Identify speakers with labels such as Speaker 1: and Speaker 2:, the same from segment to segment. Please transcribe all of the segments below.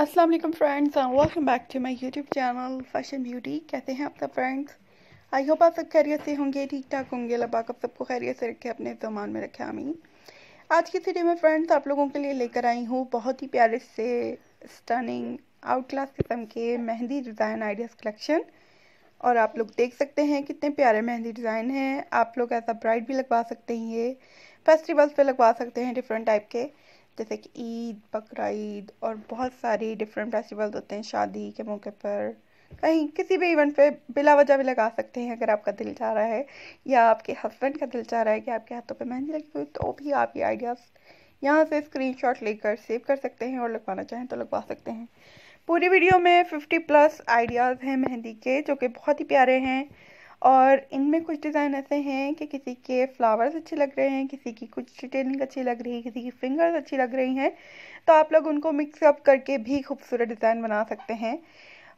Speaker 1: Aslam friends and welcome back to my YouTube channel fashion beauty कैसे हैं आप सब फ्रेंड्स आई होप आप सब खैरियत से होंगे ठीक ठाक होंगे लबाक आप सबको खैरियत से रखे अपने सामान में रखे आमीन आज की सीरीज में फ्रेंड्स आप लोगों के लिए लेकर आई हूँ बहुत ही प्यारे से स्टनिंग आउट क्लास किस्म के मेहंदी डिज़ाइन आइडियाज़ कलेक्शन और आप लोग देख सकते हैं कितने प्यारे मेहंदी डिज़ाइन हैं आप लोग ऐसा ब्राइड भी लगवा सकते हैं ये फेस्टिवल्स पर लगवा सकते हैं डिफरेंट टाइप के जैसे कि ईद बकर और बहुत सारी डिफरेंट फेस्टिवल्स होते हैं शादी के मौके पर कहीं किसी भी इवेंट पे बिला वजह भी लगा सकते हैं अगर आपका दिल चाह रहा है या आपके हस्बैंड का दिल चाह रहा है कि आपके हाथों पे मेहंदी लगी हुई तो भी आप ये आइडियाज़ यहाँ से स्क्रीनशॉट लेकर सेव कर सकते हैं और लगवाना चाहें तो लगवा सकते हैं पूरी वीडियो में फिफ्टी प्लस आइडियाज़ हैं मेहंदी के जो कि बहुत ही प्यारे हैं और इनमें कुछ डिज़ाइन ऐसे हैं कि किसी के फ्लावर्स अच्छे लग रहे हैं किसी की कुछ डिटेलिंग अच्छी लग रही है किसी की फिंगर्स अच्छी लग रही हैं तो आप लोग उनको मिक्सअप करके भी खूबसूरत डिज़ाइन बना सकते हैं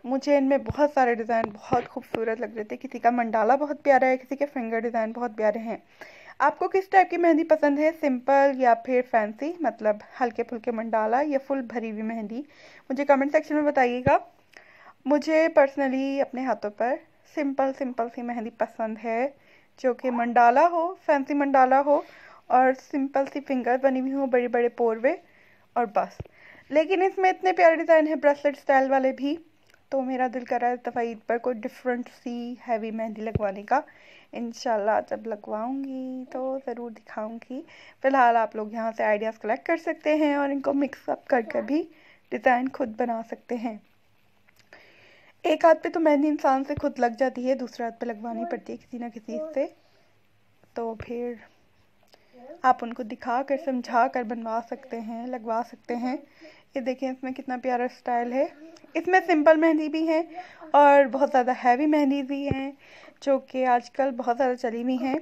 Speaker 1: मुझे इनमें बहुत सारे डिज़ाइन बहुत खूबसूरत लग रहे थे किसी का मंडाला बहुत प्यारा है किसी के फिंगर डिज़ाइन बहुत प्यारे हैं आपको किस टाइप की मेहंदी पसंद है सिंपल या फिर फैंसी मतलब हल्के फुल्के मंडाला या फुल भरी हुई मेहंदी मुझे कमेंट सेक्शन में बताइएगा मुझे पर्सनली अपने हाथों पर सिंपल सिंपल सी मेहंदी पसंद है जो कि मंडाला हो फैंसी मंडाला हो और सिंपल सी फिंगर बनी हुई हो बड़े बड़े पोरवे और बस लेकिन इसमें इतने प्यारे डिज़ाइन है ब्रेसलेट स्टाइल वाले भी तो मेरा दिल कर रहा है दफ़ा ईद पर कोई डिफरेंट सी हैवी मेहंदी लगवाने का इन जब लगवाऊंगी तो ज़रूर दिखाऊंगी फ़िलहाल आप लोग यहाँ से आइडियाज़ कलेक्ट कर सकते हैं और इनको मिक्सअप कर कर भी डिज़ाइन खुद बना सकते हैं एक हाथ पे तो मेहंदी इंसान से खुद लग जाती है दूसरे हाथ पे लगवानी पड़ती है किसी ना किसी से तो फिर आप उनको दिखा कर समझा कर बनवा सकते हैं लगवा सकते हैं ये देखें इसमें कितना प्यारा स्टाइल है इसमें सिंपल मेहंदी भी है और बहुत ज़्यादा हैवी मेहंदी भी हैं जो कि आजकल बहुत ज़्यादा चली हुई हैं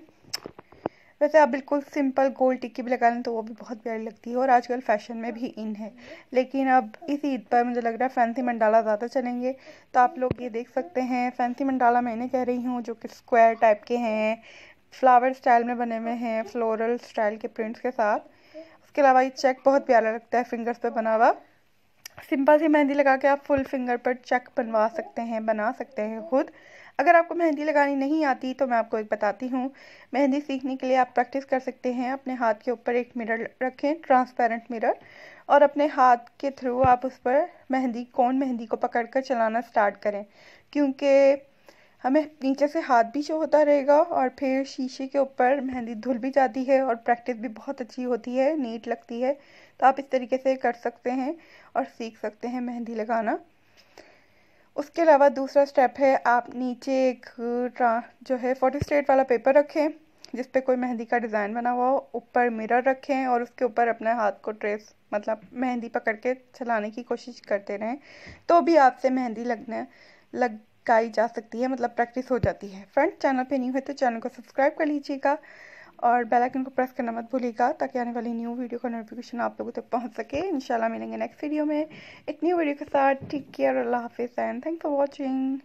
Speaker 1: वैसे आप बिल्कुल सिंपल गोल टिक्की भी लगा लें तो वो भी बहुत प्यारी लगती है और आजकल फैशन में भी इन है लेकिन अब इस ईद पर मुझे लग रहा है फैंसी मंडाला ज़्यादा चलेंगे तो आप लोग ये देख सकते हैं फैंसी मंडाला मैंने कह रही हूँ जो कि स्क्वायर टाइप के हैं फ्लावर स्टाइल में बने हुए हैं फ्लोरल स्टाइल के प्रिंट्स के साथ उसके अलावा ये चेक बहुत प्यारा लगता है फिंगर्स पर बना हुआ सिंपल सी मेहंदी लगा के आप फुल फिंगर पर चेक बनवा सकते हैं बना सकते हैं खुद अगर आपको मेहंदी लगानी नहीं आती तो मैं आपको एक बताती हूँ मेहंदी सीखने के लिए आप प्रैक्टिस कर सकते हैं अपने हाथ के ऊपर एक मिरर रखें ट्रांसपेरेंट मिरर और अपने हाथ के थ्रू आप उस पर मेहंदी कौन मेहंदी को पकड़ कर चलाना स्टार्ट करें क्योंकि हमें नीचे से हाथ भी शो होता रहेगा और फिर शीशे के ऊपर मेहंदी धुल भी जाती है और प्रैक्टिस भी बहुत अच्छी होती है नीट लगती है तो आप इस तरीके से कर सकते हैं और सीख सकते हैं मेहंदी लगाना उसके अलावा दूसरा स्टेप है आप नीचे एक जो है फोटो स्टेट वाला पेपर रखें जिस पे कोई मेहंदी का डिज़ाइन बना हुआ हो ऊपर मिरर रखें और उसके ऊपर अपने हाथ को ट्रेस मतलब मेहंदी पकड़ के चलाने की कोशिश करते रहें तो भी आपसे मेहंदी लगने लग जा सकती है मतलब प्रैक्टिस हो जाती है फ्रेंड्स चैनल पे न्यू है तो चैनल को सब्सक्राइब कर लीजिएगा और बेल आइकन को प्रेस करना मत भूलिएगा ताकि आने वाली न्यू वीडियो का नोटिफिकेशन आप लोगों तक पहुंच सके इंशाल्लाह मिलेंगे नेक्स्ट वीडियो में एक न्यू वीडियो के साथ ठीक केयर अल्लाह हाफिज़ एंड थैंक फॉर वॉचिंग